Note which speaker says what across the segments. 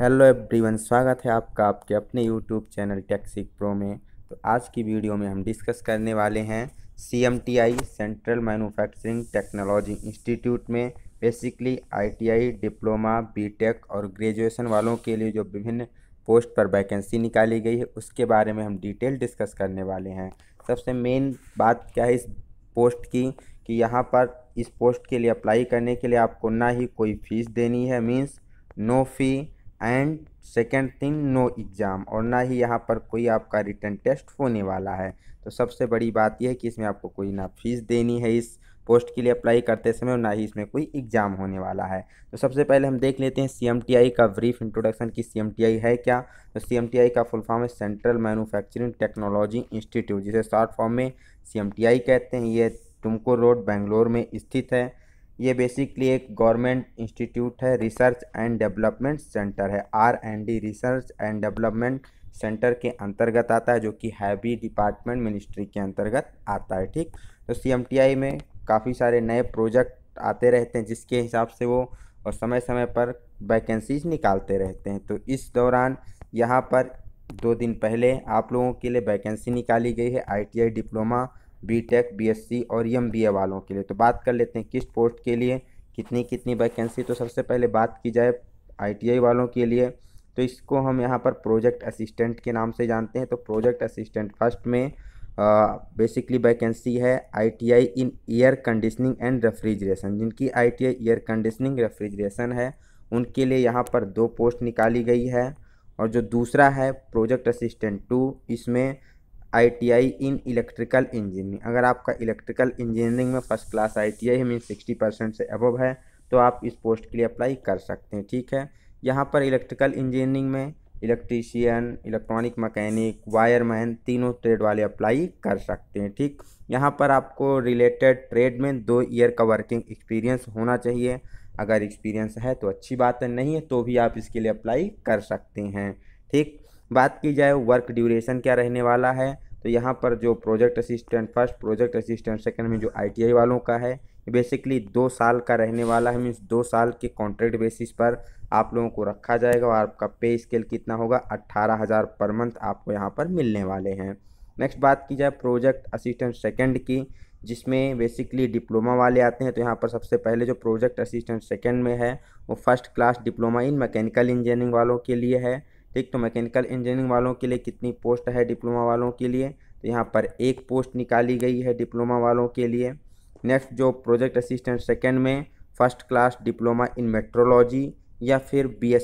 Speaker 1: hello everyone स्वागत है आपका आपके अपने यूट्यूब चैनल टैक्सिक प्रो में तो आज की वीडियो में हम डिस्कस करने वाले हैं C M T I central manufacturing technology institute में basically I T I diploma B tech और ग्रेजुएशन वालों के लिए जो विभिन्न पोस्ट पर वैकेंसी निकाली गई है उसके बारे में हम डिटेल डिस्कस करने वाले हैं सबसे मेन बात क्या है इस पोस्ट की कि यहाँ पर इस पोस्ट के लिए अप्लाई करने के लिए आपको ना ही कोई फ़ीस देनी है means no fee and second thing no exam और ना ही यहाँ पर कोई आपका रिटर्न टेस्ट होने वाला है तो सबसे बड़ी बात यह है कि इसमें आपको कोई ना फीस देनी है इस पोस्ट के लिए अप्लाई करते समय और ना ही इसमें कोई एग्ज़ाम होने वाला है तो सबसे पहले हम देख लेते हैं सी का ब्रीफ इंट्रोडक्शन कि सी है क्या तो सी का फुल फॉर्म है सेंट्रल मैनुफैक्चरिंग टेक्नोलॉजी इंस्टीट्यूट जिसे शॉर्ट फॉर्म में सी कहते हैं ये टुमको रोड बेंगलोर में स्थित है ये बेसिकली एक गवर्नमेंट इंस्टीट्यूट है रिसर्च एंड डेवलपमेंट सेंटर है R and D research and development centre के अंतर्गत आता है जो कि हैवी डिपार्टमेंट मिनिस्ट्री के अंतर्गत आता है ठीक तो सी में काफ़ी सारे नए प्रोजेक्ट आते रहते हैं जिसके हिसाब से वो और समय समय पर वैकेंसीज निकालते रहते हैं तो इस दौरान यहाँ पर दो दिन पहले आप लोगों के लिए वैकेंसी निकाली गई है ITI diploma B tech B S C और एम बी ए वालों के लिए तो बात कर लेते हैं किस पोस्ट के लिए कितनी कितनी वैकेंसी तो सबसे पहले बात की जाए आई टी आई वालों के लिए तो इसको हम यहाँ पर प्रोजेक्ट असिस्टेंट के नाम से जानते हैं तो प्रोजेक्ट असिस्टेंट फर्स्ट में बेसिकली वैकेंसी है ITI in air conditioning and refrigeration जिनकी आईटीआई एयर कंडीशनिंग रेफ्रिजरेशन है उनके लिए यहाँ पर दो पोस्ट निकाली गई है और जो दूसरा है प्रोजेक्ट असिस्टेंट टू इसमें आईटीआई इन इलेक्ट्रिकल इंजीनियरिंग अगर आपका इलेक्ट्रिकल इंजीनियरिंग में first class ITI T mean sixty percent से अबव है तो आप इस पोस्ट के लिए अप्लाई कर सकते हैं ठीक है यहाँ पर इलेक्ट्रिकल इंजीनियरिंग में इलेक्ट्रीशियन इलेक्ट्रॉनिक मकैनिक वायरमैन तीनों ट्रेड वाले अप्लाई कर सकते हैं ठीक यहाँ पर आपको रिलेटेड ट्रेड में दो ईयर का वर्किंग एक्सपीरियंस होना चाहिए अगर एक्सपीरियंस है तो अच्छी बात है नहीं है तो भी आप इसके लिए अप्लाई कर सकते हैं ठीक बात की जाए वर्क ड्यूरेशन क्या रहने वाला है तो यहाँ पर जो project assistant first project assistant second में जो आईटीआई वालों का है बेसिकली दो साल का रहने वाला है मीन्स दो साल के कॉन्ट्रैक्ट बेसिस पर आप लोगों को रखा जाएगा और आपका पे स्केल कितना होगा अट्ठारह हज़ार पर मंथ आपको यहाँ पर मिलने वाले हैं नेक्स्ट बात की जाए प्रोजेक्ट असिस्टेंट सेकेंड की जिसमें बेसिकली डिप्लोमा वाले आते हैं तो यहाँ पर सबसे पहले जो प्रोजेक्ट असिस्टेंट सेकंड में है वो first class diploma in mechanical engineering वालों के लिए है ठीक तो मैकेनिकल इंजीनियरिंग वालों के लिए कितनी पोस्ट है डिप्लोमा वालों के लिए तो यहाँ पर एक पोस्ट निकाली गई है डिप्लोमा वालों के लिए नेक्स्ट जो प्रोजेक्ट असिस्टेंट सेकेंड में first class diploma in metrology या फिर बी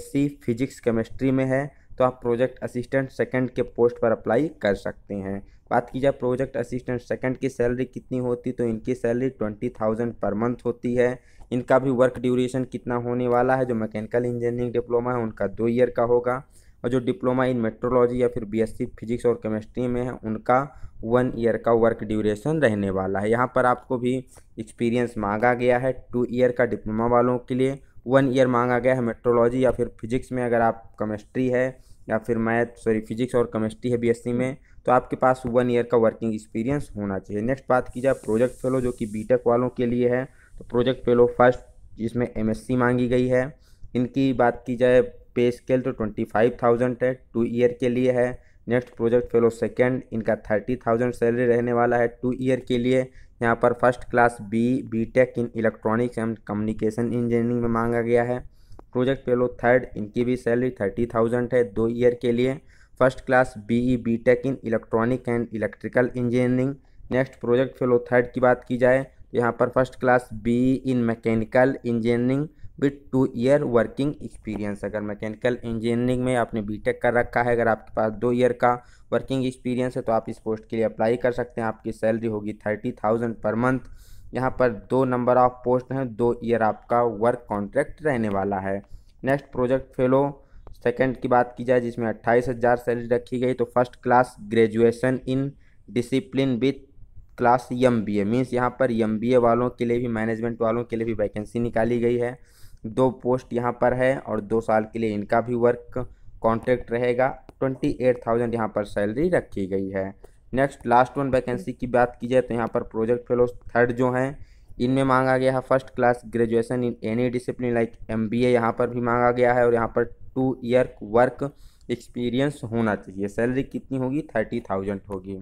Speaker 1: फिजिक्स केमिस्ट्री में है तो आप प्रोजेक्ट असिस्टेंट सेकंड के पोस्ट पर अप्लाई कर सकते हैं बात की जाए प्रोजेक्ट असिस्टेंट सेकंड की सैलरी कितनी होती तो इनकी salary twenty thousand per month होती है इनका भी वर्क ड्यूरेशन कितना होने वाला है जो मैकेनिकल इंजीनियरिंग डिप्लोमा है उनका दो ईयर का होगा और जो डिप्लोमा इन मेट्रोलॉजी या फिर बीएससी फिजिक्स और केमिस्ट्री में है उनका वन ईयर का वर्क ड्यूरेशन रहने वाला है यहाँ पर आपको भी एक्सपीरियंस मांगा गया है टू ईयर का डिप्लोमा वालों के लिए वन ईयर मांगा गया है मेट्रोलॉजी या फिर फिजिक्स में अगर आप केमिस्ट्री है या फिर मैथ सॉरी फिजिक्स और केमिस्ट्री है बी में तो आपके पास वन ईयर का वर्किंग एक्सपीरियंस होना चाहिए नेक्स्ट बात की जाए प्रोजेक्ट फेलो जो कि बीटेक वालों के लिए है तो प्रोजेक्ट फेलो फर्स्ट जिसमें एमएससी मांगी गई है इनकी बात की जाए पे स्केल तो ट्वेंटी फाइव थाउजेंड है टू ईयर के लिए है नेक्स्ट प्रोजेक्ट फेलो सेकेंड इनका थर्टी थाउजेंड सैलरी रहने वाला है टू ईयर के लिए यहाँ पर first class B B tech in electronics and communication engineering में मांगा गया है प्रोजेक्ट फेलो थर्ड इनकी भी सैलरी थर्टी थाउजेंड है दो ईयर के लिए first class B E B tech in electronic and electrical engineering next project fellow third की बात की जाए तो यहाँ पर first class B in mechanical engineering with two year working experience अगर मैकेनिकल इंजीनियरिंग में आपने बीटेक कर रखा है अगर आपके पास दो ईयर का वर्किंग एक्सपीरियंस है तो आप इस पोस्ट के लिए अप्लाई कर सकते हैं आपकी सैलरी होगी थर्टी थाउजेंड पर मंथ यहाँ पर दो नंबर ऑफ पोस्ट हैं दो ईयर आपका वर्क कॉन्ट्रैक्ट रहने वाला है नेक्स्ट प्रोजेक्ट फेलो सेकेंड की बात की जाए जिसमें अट्ठाईस हज़ार सैलरी रखी गई तो first class graduation in discipline with class M B A means यहाँ पर एम बी ए वालों के लिए भी मैनेजमेंट वालों के लिए भी वैकेंसी निकाली गई है दो पोस्ट यहाँ पर है और दो साल के लिए इनका भी वर्क कॉन्ट्रैक्ट रहेगा ट्वेंटी एट थाउजेंड यहाँ पर सैलरी रखी गई है नेक्स्ट लास्ट वन वैकेंसी की बात की जाए तो यहाँ पर प्रोजेक्ट फेलो थर्ड जो हैं इनमें मांगा गया है first class graduation in any discipline like M B A यहाँ पर भी मांगा गया है और यहाँ पर टू ईयर वर्क एक्सपीरियंस होना चाहिए सैलरी कितनी होगी थर्टी थाउजेंड होगी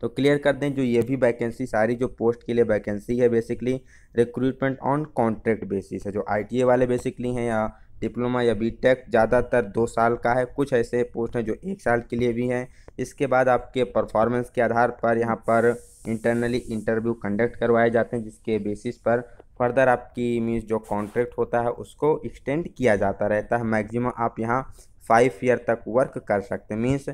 Speaker 1: तो क्लियर कर दें जो ये भी वैकेंसी सारी जो पोस्ट के लिए वैकेंसी है basically recruitment on contract basis है जो आई वाले बेसिकली हैं या डिप्लोमा या टेक ज़्यादातर दो साल का है कुछ ऐसे पोस्ट हैं जो एक साल के लिए भी हैं इसके बाद आपके परफॉर्मेंस के आधार पर यहाँ पर इंटरनली इंटरव्यू कंडक्ट करवाए जाते हैं जिसके बेसिस पर फर्दर आपकी मीन्स जो कॉन्ट्रैक्ट होता है उसको एक्सटेंड किया जाता रहता है मैक्सिमम आप यहाँ फाइव ईयर तक वर्क कर सकते हैं मीन्स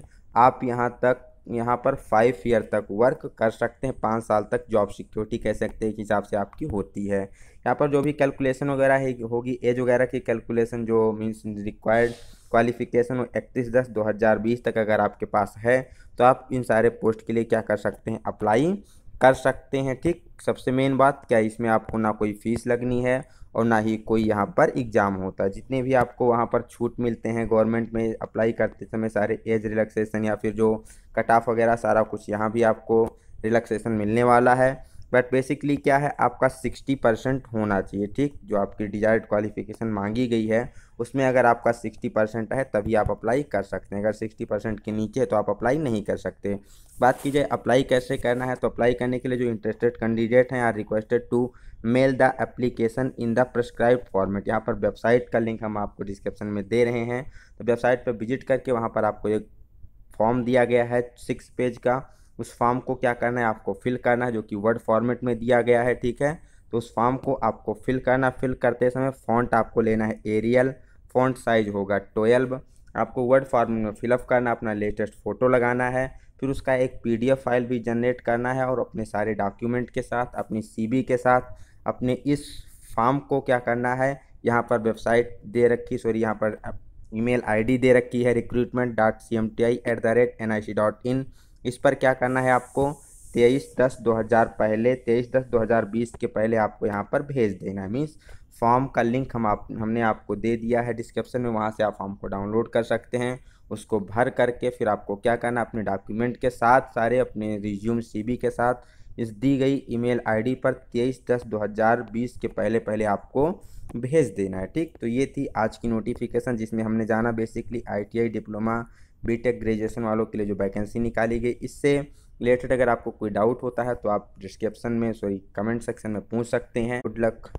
Speaker 1: आप यहाँ तक यहाँ पर फाइव ईयर तक वर्क कर सकते हैं पाँच साल तक जॉब सिक्योरिटी कह सकते हैं एक हिसाब से आपकी होती है यहाँ पर जो भी कैलकुलेशन वगैरह है होगी एज वगैरह की कैलकुलेशन जो मीन्स रिक्वायर्ड क्वालिफिकेशन इकतीस दस दो हज़ार बीस तक अगर आपके पास है तो आप इन सारे पोस्ट के लिए क्या कर सकते हैं अप्लाई कर सकते हैं ठीक सबसे मेन बात क्या इसमें आपको ना कोई फ़ीस लगनी है और ना ही कोई यहाँ पर एग्ज़ाम होता है जितने भी आपको वहाँ पर छूट मिलते हैं गवर्नमेंट में अप्लाई करते समय सारे एज रिलैक्सेशन या फिर जो कट ऑफ वगैरह सारा कुछ यहाँ भी आपको रिलैक्सेशन मिलने वाला है बट बेसिकली क्या है आपका सिक्सटी परसेंट होना चाहिए ठीक जो आपकी डिजायर्ड क्वालिफिकेशन मांगी गई है उसमें अगर आपका सिक्सटी परसेंट है तभी आप अप्लाई कर सकते हैं अगर सिक्सटी परसेंट के नीचे है तो आप अप्लाई नहीं कर सकते बात की जाए अप्लाई कैसे करना है तो अप्लाई करने के लिए जो इंटरेस्टेड कैंडिडेट हैं are requested to mail the application in the prescribed format यहाँ पर वेबसाइट का लिंक हम आपको डिस्क्रिप्शन में दे रहे हैं तो वेबसाइट पर विजिट करके वहाँ पर आपको एक फॉर्म दिया गया है सिक्स पेज का उस फॉर्म को क्या करना है आपको फिल करना है जो कि वर्ड फॉर्मेट में दिया गया है ठीक है तो उस फॉर्म को आपको फिल करना फिल करते समय फॉन्ट आपको लेना है एरियल फॉन्ट साइज होगा ट्वेल्व आपको वर्ड फॉर्म में फिलअप करना अपना लेटेस्ट फ़ोटो लगाना है फिर उसका एक पीडीएफ फाइल भी जनरेट करना है और अपने सारे डॉक्यूमेंट के साथ अपनी सीबी के साथ अपने इस फॉर्म को क्या करना है यहाँ पर वेबसाइट दे रखी सॉरी यहाँ पर ईमेल आईडी दे रखी है recruitment dot C M T I at the rate N I C dot in इस पर क्या करना है आपको तेईस दस दो हज़ार पहले तेईस दस दो हज़ार बीस के पहले आपको यहाँ पर भेज देना है मीन्स फॉर्म का लिंक हम आप हमने आपको दे दिया है डिस्क्रिप्शन में वहाँ से आप फॉर्म को डाउनलोड कर सकते हैं उसको भर करके फिर आपको क्या करना अपने डॉक्यूमेंट के साथ सारे अपने रिज्यूम सी के साथ इस दी गई ईमेल आईडी पर तेईस दस दो हज़ार बीस के पहले पहले आपको भेज देना है ठीक तो ये थी आज की नोटिफिकेशन जिसमें हमने जाना basically ITI diploma B tech graduation वालों के लिए जो वैकेंसी निकाली गई इससे रिलेटेड अगर आपको कोई डाउट होता है तो आप डिस्क्रिप्शन में सॉरी कमेंट सेक्शन में पूछ सकते हैं गुड लक